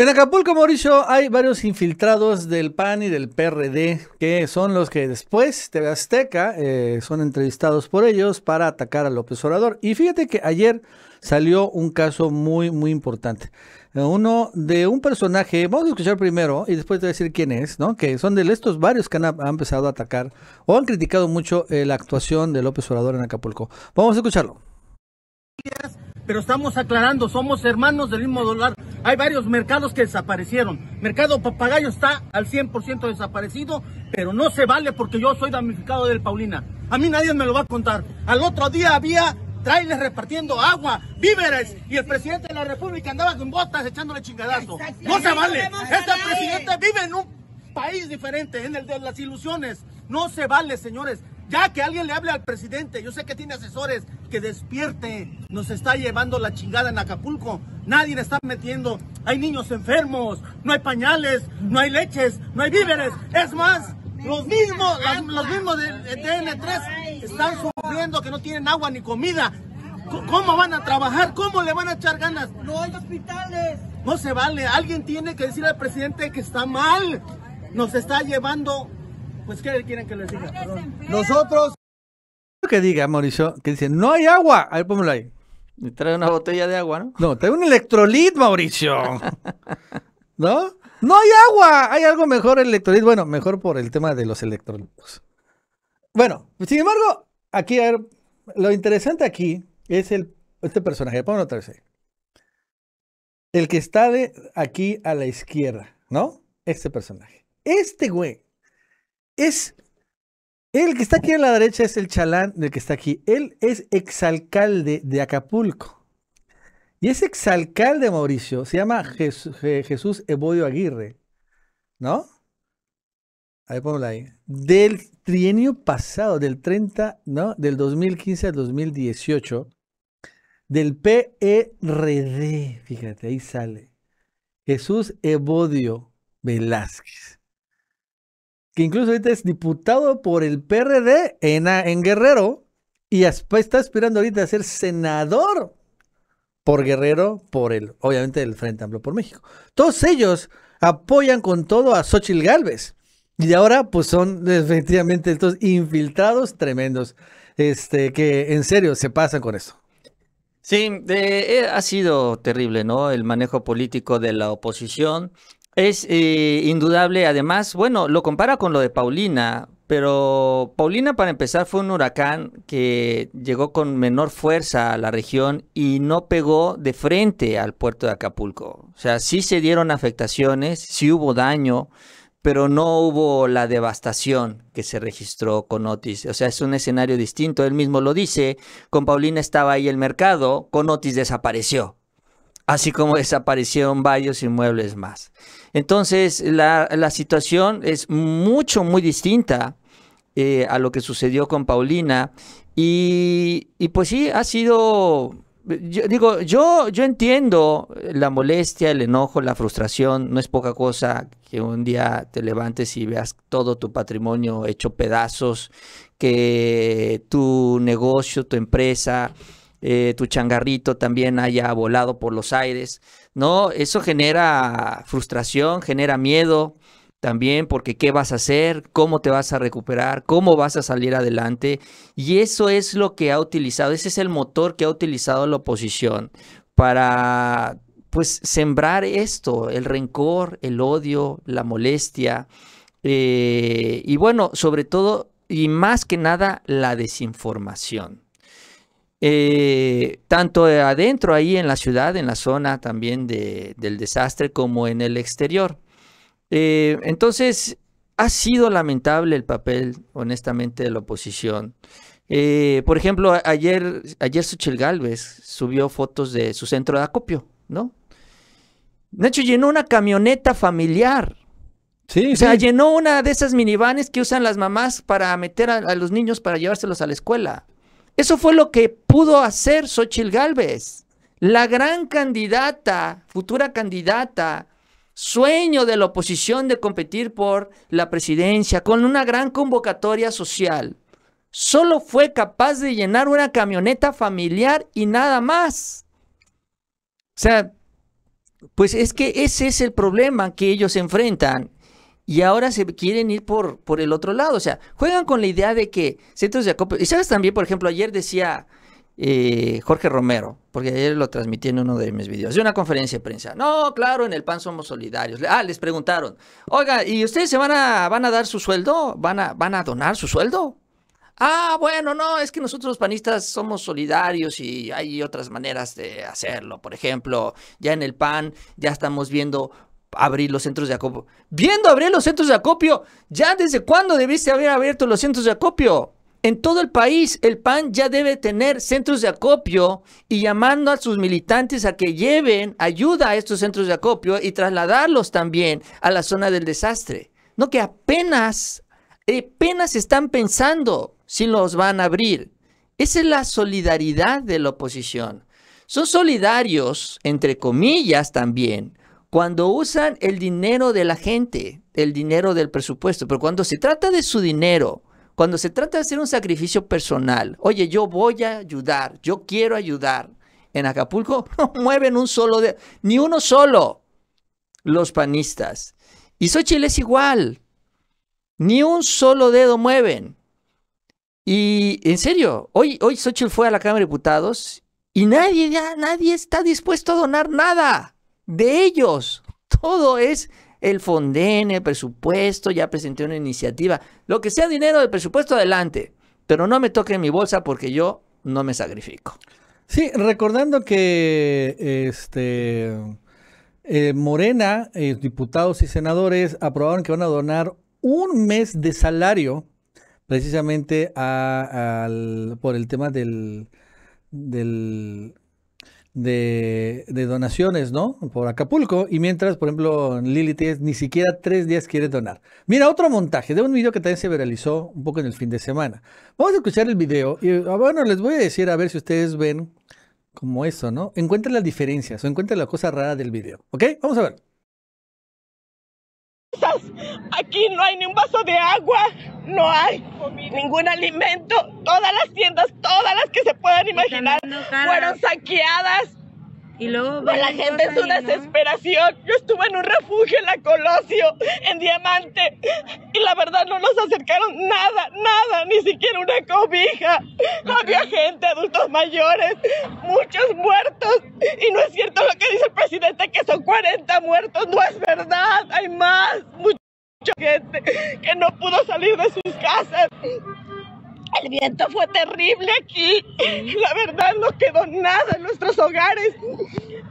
En Acapulco, Mauricio, hay varios infiltrados del PAN y del PRD, que son los que después de Azteca eh, son entrevistados por ellos para atacar a López Obrador. Y fíjate que ayer salió un caso muy, muy importante. Eh, uno de un personaje, vamos a escuchar primero y después te voy a decir quién es, ¿no? Que son de estos varios que han, empezado a atacar o han criticado mucho eh, la actuación de López Obrador en Acapulco. Vamos a escucharlo. Pero estamos aclarando, somos hermanos del mismo dólar hay varios mercados que desaparecieron. Mercado Papagayo está al 100% desaparecido, pero no se vale porque yo soy damnificado del Paulina. A mí nadie me lo va a contar. Al otro día había trailers repartiendo agua, víveres, y el presidente de la República andaba con botas echándole chingadazo. No se vale. Este presidente vive en un país diferente, en el de las ilusiones. No se vale, señores. Ya que alguien le hable al presidente, yo sé que tiene asesores, que despierte, nos está llevando la chingada en Acapulco, nadie le está metiendo, hay niños enfermos, no hay pañales, no hay leches, no hay víveres, es más, los mismos, los mismos de, de 3 están sufriendo que no tienen agua ni comida. ¿Cómo van a trabajar? ¿Cómo le van a echar ganas? No hay hospitales. No se vale. Alguien tiene que decir al presidente que está mal. Nos está llevando pues, ¿qué quieren que les diga? Nosotros. Que diga, Mauricio, que dice, no hay agua. A ver, pónmelo ahí. trae una botella de agua, ¿no? No, trae un electrolit, Mauricio. ¿No? No hay agua. Hay algo mejor el electrolit. Bueno, mejor por el tema de los electrolitos. Bueno, sin embargo, aquí, a ver, lo interesante aquí es el, este personaje. Pónganlo otra vez ahí. El que está de aquí a la izquierda, ¿no? Este personaje. Este güey es el que está aquí a la derecha es el chalán del que está aquí. Él es exalcalde de Acapulco. Y ese exalcalde, Mauricio, se llama Jesús Evodio Aguirre. ¿No? Ahí ponlo ahí. Del trienio pasado, del 30, ¿no? Del 2015 al 2018. Del PRD, e fíjate, ahí sale. Jesús Evodio Velázquez que incluso ahorita es diputado por el PRD en, en Guerrero y está aspirando ahorita a ser senador por Guerrero, por el, obviamente, el Frente Amplio por México. Todos ellos apoyan con todo a Xochitl Galvez. Y ahora, pues son definitivamente estos infiltrados tremendos, este, que en serio se pasan con eso. Sí, eh, ha sido terrible, ¿no? El manejo político de la oposición. Es eh, indudable, además, bueno, lo compara con lo de Paulina, pero Paulina para empezar fue un huracán que llegó con menor fuerza a la región y no pegó de frente al puerto de Acapulco. O sea, sí se dieron afectaciones, sí hubo daño, pero no hubo la devastación que se registró con Otis. O sea, es un escenario distinto. Él mismo lo dice, con Paulina estaba ahí el mercado, con Otis desapareció así como desaparecieron varios inmuebles más. Entonces, la, situación es mucho, muy distinta eh, a lo que sucedió con Paulina. Y, y pues sí, ha sido yo digo, yo, yo entiendo la molestia, el enojo, la frustración. No es poca cosa que un día te levantes y veas todo tu patrimonio hecho pedazos, que tu negocio, tu empresa, eh, tu changarrito también haya volado por los aires, ¿no? Eso genera frustración, genera miedo también, porque qué vas a hacer, cómo te vas a recuperar, cómo vas a salir adelante. Y eso es lo que ha utilizado, ese es el motor que ha utilizado la oposición para pues sembrar esto, el rencor, el odio, la molestia. Eh, y bueno, sobre todo y más que nada la desinformación eh, tanto adentro ahí en la ciudad, en la zona también del desastre, como en el exterior. Eh, entonces, ha sido lamentable el papel, honestamente, de la oposición. Eh, por ejemplo, ayer, ayer Suchil Galvez subió fotos de su centro de acopio, ¿no? Nacho llenó una camioneta familiar. Sí, o sea, llenó una de esas minivanes que usan las mamás para meter a los niños para llevárselos a la escuela. Eso fue lo que pudo hacer Xochil Gálvez, la gran candidata, futura candidata, sueño de la oposición de competir por la presidencia con una gran convocatoria social. Solo fue capaz de llenar una camioneta familiar y nada más. O sea, pues es que ese es el problema que ellos enfrentan y ahora se quieren ir por, por el otro lado. O sea, juegan con la idea de que centros de acopio. Y sabes también, por ejemplo, ayer decía eh, Jorge Romero, porque ayer lo transmití en uno de mis videos, de una conferencia de prensa. No, claro, en el PAN somos solidarios. Ah, les preguntaron, oiga, ¿y ustedes se van a, van a dar su sueldo? ¿Van a, ¿Van a donar su sueldo? Ah, bueno, no, es que nosotros los panistas somos solidarios y hay otras maneras de hacerlo. Por ejemplo, ya en el PAN ya estamos viendo abrir los centros de acopio. Viendo abrir los centros de acopio, ya desde cuándo debiste haber abierto los centros de acopio. En todo el país, el PAN ya debe tener centros de acopio y llamando a sus militantes a que lleven ayuda a estos centros de acopio y trasladarlos también a la zona del desastre. No que apenas, apenas están pensando si los van a abrir. Esa es la solidaridad de la oposición. Son solidarios, entre comillas también, cuando usan el dinero de la gente, el dinero del presupuesto, pero cuando se trata de su dinero, cuando se trata de hacer un sacrificio personal, oye, yo voy a ayudar, yo quiero ayudar. En Acapulco no mueven un solo de, ni uno solo, los panistas. Y Xochitl es igual, ni un solo dedo mueven. Y en serio, hoy, hoy Xochitl fue a la Cámara de Diputados y nadie, ya, nadie está dispuesto a donar nada de ellos. Todo es el Fonden, el presupuesto, ya presenté una iniciativa. Lo que sea dinero del presupuesto, adelante. Pero no me toque mi bolsa porque yo no me sacrifico. Sí, recordando que este eh, Morena, eh, diputados y senadores aprobaron que van a donar un mes de salario precisamente por el tema del, del de, donaciones, ¿no? Por Acapulco. Y mientras, por ejemplo, Lili ni siquiera tres días quiere donar. Mira, otro montaje de un video que también se viralizó un poco en el fin de semana. Vamos a escuchar el video. Y ah, bueno, les voy a decir a ver si ustedes ven como eso, ¿no? Encuentren las diferencias o encuentren la cosa rara del video. ¿Ok? Vamos a ver. Aquí no hay ni un vaso de agua, no hay ningún alimento. Todas las tiendas, todas las que se puedan imaginar, fueron saqueadas. Y luego... Pues la gente es una desesperación. Yo estuve en un refugio en la Colosio, en Diamante, y la verdad no nos acercaron nada, nada, ni siquiera una cobija. No había gente, adultos mayores, muchos muertos. Y no es cierto lo que dice el presidente, que son 40 muertos. No es verdad, hay más, mucha gente que no pudo salir de sus casas. El viento fue terrible aquí. La verdad no quedó nada en nuestros hogares.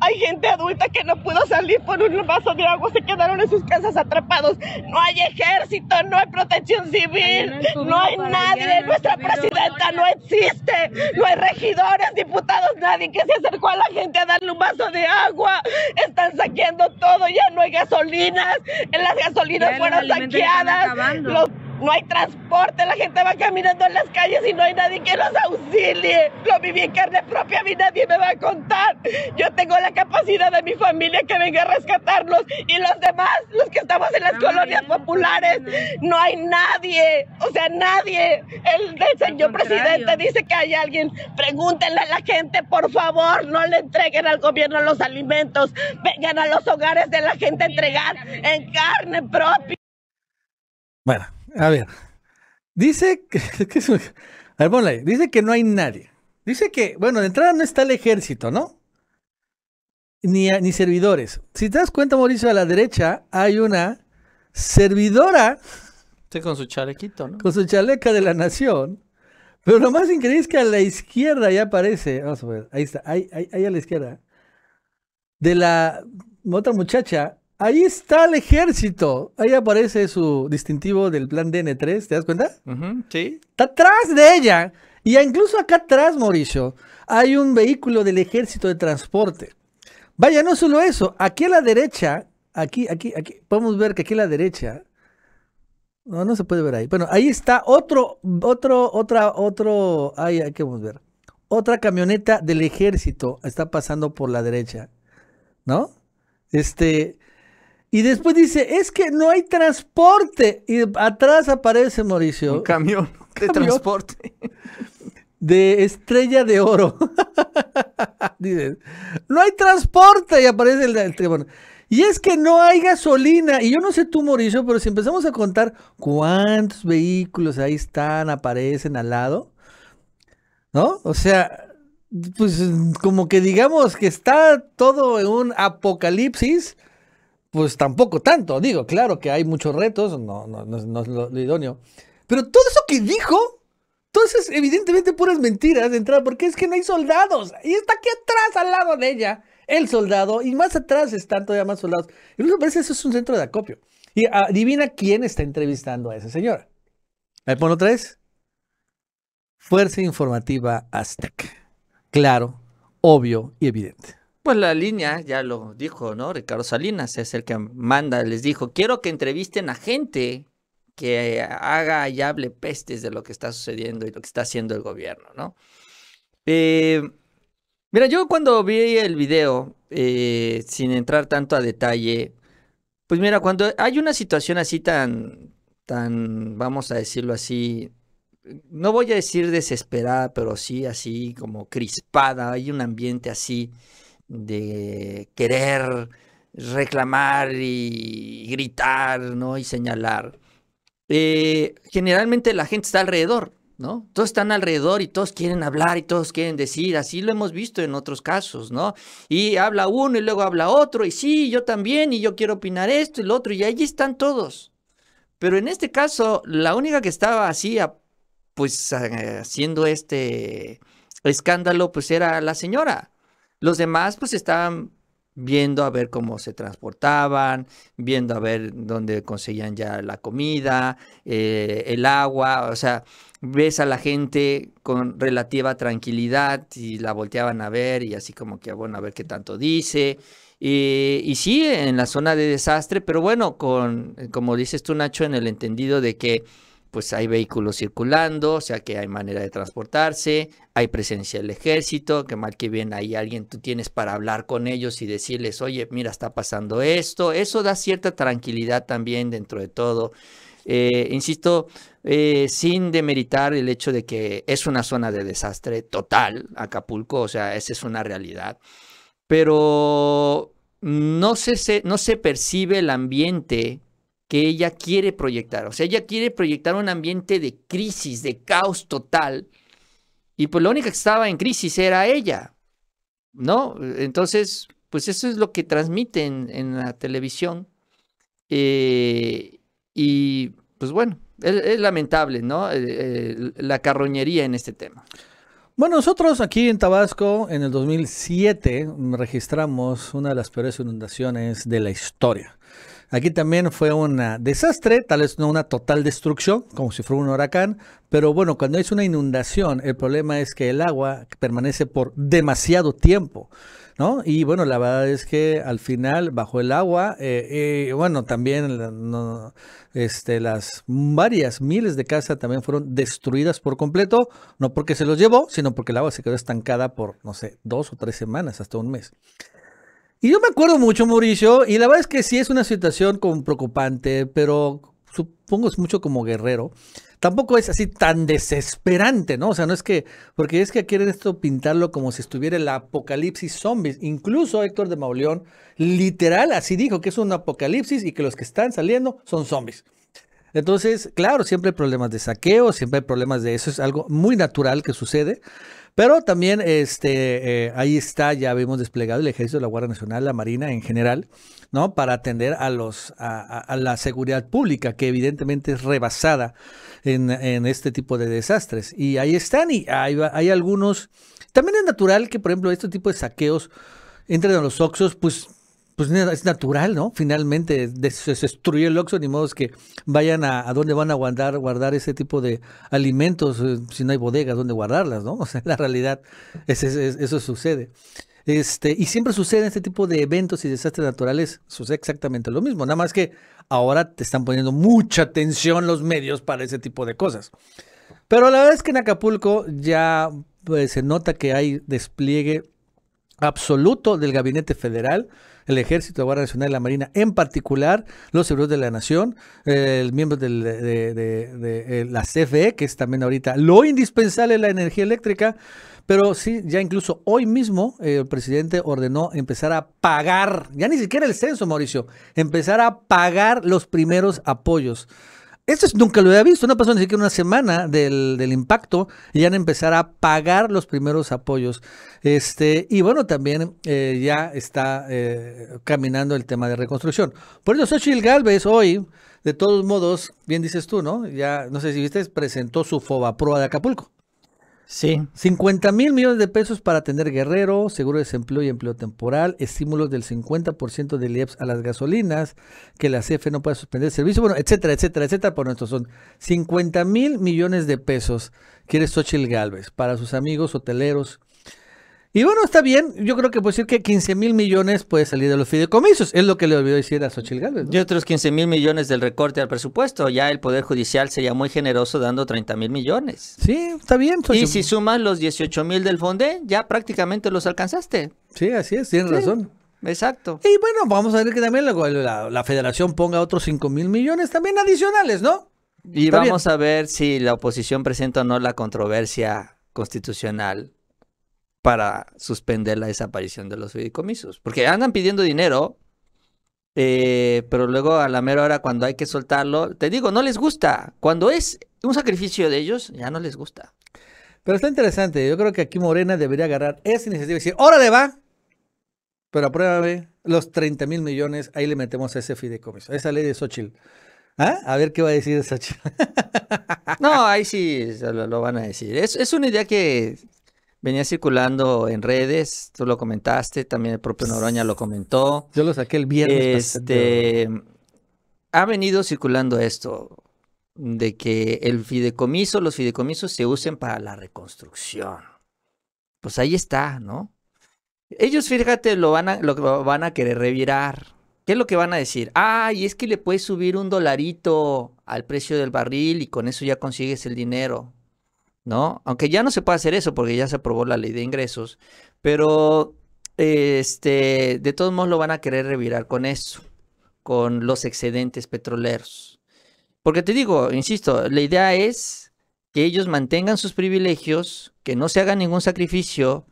Hay gente adulta que no pudo salir por un vaso de agua, se quedaron en sus casas atrapados. No hay ejército, no hay protección civil, no, hay nadie. Nuestra presidenta no existe. No hay regidores, diputados, nadie que se acercó a la gente a darle un vaso de agua. Están saqueando todo, ya no hay gasolinas. en Las gasolinas fueron saqueadas. Los no hay transporte, la gente va caminando en las calles y no hay nadie que los auxilie. Lo viví en carne propia, a mí nadie me va a contar. Yo tengo la capacidad de mi familia que venga a rescatarlos y los demás, los que estamos en las colonias populares, no. hay nadie, o sea, nadie. El, el señor presidente dice que hay alguien. Pregúntenle a la gente, por favor, no le entreguen al gobierno los alimentos. Vengan a los hogares de la gente a entregar en carne propia. Bueno, a ver, dice que, dice que no hay nadie. Dice que, bueno, de entrada no está el ejército, ¿no? Ni, eh, ni servidores. Si te das cuenta, Mauricio, a la derecha hay una servidora. con su chalequito, ¿no? Con su chaleca de la nación. Pero lo más increíble es que a la izquierda ya aparece. Vamos a ver, ahí está, ahí a la izquierda. De la otra muchacha Ahí está el ejército. Ahí aparece su distintivo del plan DN3, ¿te das cuenta? sí. Está atrás de ella. Y incluso acá atrás, Mauricio, hay un vehículo del ejército de transporte. Vaya, no solo eso. Aquí a la derecha, aquí, aquí, aquí, podemos ver que aquí a la derecha. No, no se puede ver ahí. Bueno, ahí está otro, otro, otra, otro. Ahí, aquí vamos ver. Otra camioneta del ejército está pasando por la derecha. ¿No? Este. Y después dice, es que no hay transporte. Y atrás aparece Mauricio. Un camión de transporte. De estrella de oro. dice, no hay transporte. Y aparece el, el Y es que no hay gasolina. Y yo no sé tú, Mauricio, pero si empezamos a contar cuántos vehículos ahí están, aparecen al lado, ¿no? O sea, pues como que digamos que está todo en un apocalipsis pues tampoco tanto. Digo, claro que hay muchos retos, no, no, no, es lo, idóneo. Pero todo eso que dijo, entonces, evidentemente, puras mentiras de entrada, porque es que no hay soldados. Y está aquí atrás, al lado de ella, el soldado, y más atrás están todavía más soldados. Incluso parece que eso es un centro de acopio. Y adivina quién está entrevistando a esa señora. Ahí pongo tres. Fuerza Informativa Aztec. Claro, obvio y evidente. Pues la línea, ya lo dijo, ¿no? Ricardo Salinas es el que manda, les dijo, quiero que entrevisten a gente que haga y hable pestes de lo que está sucediendo y lo que está haciendo el gobierno, ¿no? Eh, mira, yo cuando vi el video, eh, sin entrar tanto a detalle, pues mira, cuando hay una situación así tan, tan, vamos a decirlo así, no voy a decir desesperada, pero sí así como crispada, hay un ambiente así de querer reclamar y gritar, ¿no? Y señalar. Eh, generalmente la gente está alrededor, ¿no? Todos están alrededor y todos quieren hablar y todos quieren decir, así lo hemos visto en otros casos, ¿no? Y habla uno y luego habla otro, y sí, yo también, y yo quiero opinar esto y lo otro, y allí están todos. Pero en este caso, la única que estaba así, pues haciendo este escándalo, pues era la señora. Los demás pues estaban viendo a ver cómo se transportaban, viendo a ver dónde conseguían ya la comida, eh, el agua, o sea, ves a la gente con relativa tranquilidad y la volteaban a ver y así como que, bueno, a ver qué tanto dice. Y, eh, y sí, en la zona de desastre, pero bueno, con, como dices tú, Nacho, en el entendido de que pues hay vehículos circulando, o sea que hay manera de transportarse, hay presencia del ejército, que mal que bien hay alguien tú tienes para hablar con ellos y decirles, oye, mira, está pasando esto, eso da cierta tranquilidad también dentro de todo. Eh, insisto, eh, sin demeritar el hecho de que es una zona de desastre total, Acapulco, o sea, esa es una realidad, pero no se, no se percibe el ambiente que ella quiere proyectar. O sea, ella quiere proyectar un ambiente de crisis, de caos total. Y pues la única que estaba en crisis era ella, ¿no? Entonces, pues eso es lo que transmiten en la televisión. Eh, y pues bueno, es, lamentable, ¿no? Eh, eh, la carroñería en este tema. Bueno, nosotros aquí en Tabasco en el 2007 registramos una de las peores inundaciones de la historia. Aquí también fue un ah, desastre, tal vez no una total destrucción, como si fuera un huracán, pero bueno, cuando es una inundación, el problema es que el agua permanece por demasiado tiempo. ¿No? Y bueno, la verdad es que al final, bajo el agua, eh, eh, bueno, también este, las varias miles de casas también fueron destruidas por completo, no porque se los llevó, sino porque el agua se quedó estancada por, no sé, dos o tres semanas, hasta un mes. Y yo me acuerdo mucho, Mauricio, y la verdad es que sí es una situación como preocupante, pero supongo es mucho como guerrero. Tampoco es así tan desesperante, ¿no? O sea, no es que, porque es que quieren esto pintarlo como si estuviera el apocalipsis zombies. Incluso Héctor de Mauleón, literal, así dijo que es un apocalipsis y que los que están saliendo son zombies. Entonces, claro, siempre hay problemas de saqueo, siempre hay problemas de eso, es algo muy natural que sucede. Pero también este, eh, ahí está, ya habíamos desplegado el ejército, de la Guardia Nacional, la Marina en general, ¿no? Para atender a, los, a, la seguridad pública, que evidentemente es rebasada en, este tipo de desastres. Y ahí están, y hay, hay algunos. También es natural que, por ejemplo, este tipo de saqueos entre a los Oxos, pues pues es natural, ¿no? Finalmente se destruye el oxo, ni modo que vayan a, a dónde van a guardar, guardar ese tipo de alimentos, eh, si no hay bodegas, donde guardarlas, ¿no? O sea, la realidad, eso sucede. Este, y siempre sucede este tipo de eventos y desastres naturales, sucede exactamente lo mismo, nada más que ahora te están poniendo mucha atención los medios para ese tipo de cosas. Pero la verdad es que en Acapulco ya pues, se nota que hay despliegue absoluto del gabinete federal el Ejército, la Guardia Nacional y la Marina, en particular los seguros de la Nación, el miembro de, eh, la CFE, que es también ahorita lo indispensable la energía eléctrica, pero sí, ya incluso hoy mismo eh, el presidente ordenó empezar a pagar, ya ni siquiera el censo, Mauricio, empezar a pagar los primeros apoyos. Esto nunca lo había visto. No pasó ni siquiera una semana del, impacto y ya han empezar a pagar los primeros apoyos. Este, y bueno, también eh, ya está eh, caminando el tema de reconstrucción. Por eso Xochitl Galvez hoy, de todos modos, bien dices tú, ¿no? Ya, no sé si viste, presentó su FOBA prueba de Acapulco. Sí. 50 mil millones de pesos para atender guerrero, seguro de desempleo y empleo temporal, estímulos del 50% del IEPS a las gasolinas, que la CFE no pueda suspender el servicio, bueno, etcétera, etcétera, etcétera. Por nuestro son 50 mil millones de pesos, quiere Xochitl Galvez, para sus amigos hoteleros, y bueno, está bien. Yo creo que puede decir que 15 mil millones puede salir de los fideicomisos. Es lo que le olvidó decir a Sochil Gálvez. Y otros 15 mil millones del recorte al presupuesto. Ya el Poder Judicial sería muy generoso dando 30 mil millones. Sí, está bien. Y si sumas los 18 mil del FONDE, ya prácticamente los alcanzaste. Sí, así es. Tienes razón. Exacto. Y bueno, vamos a ver que también la, federación ponga otros 5 mil millones también adicionales, ¿no? Y vamos a ver si la oposición presenta o no la controversia constitucional para suspender la desaparición de los fideicomisos. Porque andan pidiendo dinero, eh, pero luego a la mera hora cuando hay que soltarlo, te digo, no les gusta. Cuando es un sacrificio de ellos, ya no les gusta. Pero está interesante. Yo creo que aquí Morena debería agarrar esa iniciativa y decir, órale va, pero apruébame los 30 mil millones, ahí le metemos a ese fideicomiso, esa ley de Xochitl. ¿Ah? A ver qué va a decir Xochitl. no, ahí sí lo, van a decir. Es, es, una idea que venía circulando en redes, tú lo comentaste, también el propio Noroña lo comentó. Yo lo saqué el viernes. Este, ha venido circulando esto, de que el fideicomiso, los fideicomisos se usen para la reconstrucción. Pues ahí está, ¿no? Ellos, fíjate, lo van a, lo van a querer revirar. ¿Qué es lo que van a decir? Ay, es que le puedes subir un dolarito al precio del barril y con eso ya consigues el dinero. ¿no? Aunque ya no se puede hacer eso porque ya se aprobó la ley de ingresos, pero este, de todos modos lo van a querer revirar con eso, con los excedentes petroleros. Porque te digo, insisto, la idea es que ellos mantengan sus privilegios, que no se haga ningún sacrificio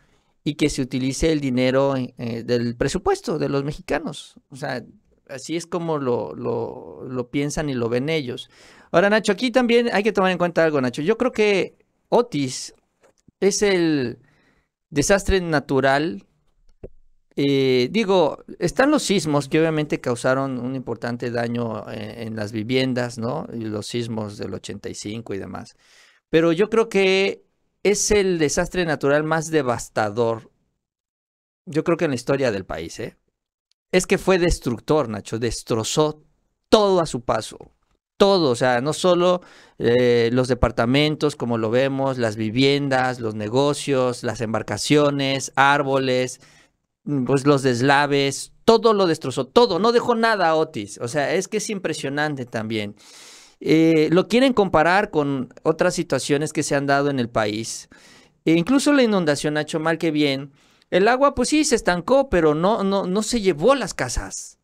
y que se utilice el dinero eh, eh, del presupuesto de los mexicanos. O sea, así es como lo, lo piensan y lo ven ellos. Ahora, Nacho, aquí también hay que tomar en cuenta algo, Nacho. Yo creo que Otis es el desastre natural. Eh, digo, están los sismos que obviamente causaron un importante daño eh, en, las viviendas, ¿no? los sismos del 85 y demás. Pero yo creo que es el desastre natural más devastador, yo creo que en la historia del país, ¿eh? Es que fue destructor, Nacho, destrozó todo a su paso todo, o sea, no solo eh, los departamentos, como lo vemos, las viviendas, los negocios, las embarcaciones, árboles, mm, pues los deslaves, todo lo destrozó, todo, no dejó nada Otis, o sea, es que es impresionante también. Eh, lo quieren comparar con otras situaciones que se han dado en el país. E incluso la inundación ha hecho mal que bien. El agua, pues sí, se estancó, pero no, no, no se llevó las casas.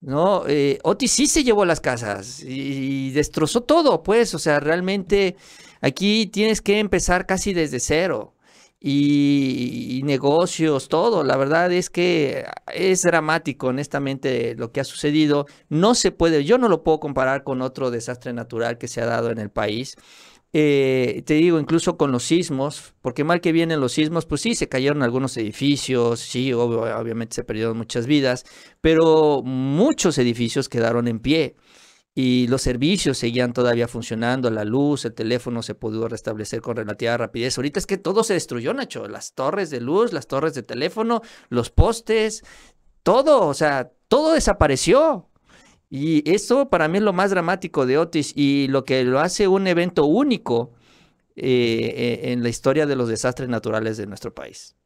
¿no? Eh, Otis sí se llevó las casas y, destrozó todo, pues, o sea, realmente aquí tienes que empezar casi desde cero. Y, y, negocios, todo. La verdad es que es dramático, honestamente, lo que ha sucedido. No se puede, yo no lo puedo comparar con otro desastre natural que se ha dado en el país eh, te digo, incluso con los sismos, porque mal que vienen los sismos, pues sí, se cayeron algunos edificios, sí, obviamente se perdieron muchas vidas, pero muchos edificios quedaron en pie y los servicios seguían todavía funcionando, la luz, el teléfono se pudo restablecer con relativa rapidez. Ahorita es que todo se destruyó, Nacho, las torres de luz, las torres de teléfono, los postes, todo, o sea, todo desapareció. Y eso para mí es lo más dramático de Otis y lo que lo hace un evento único eh, eh, en la historia de los desastres naturales de nuestro país.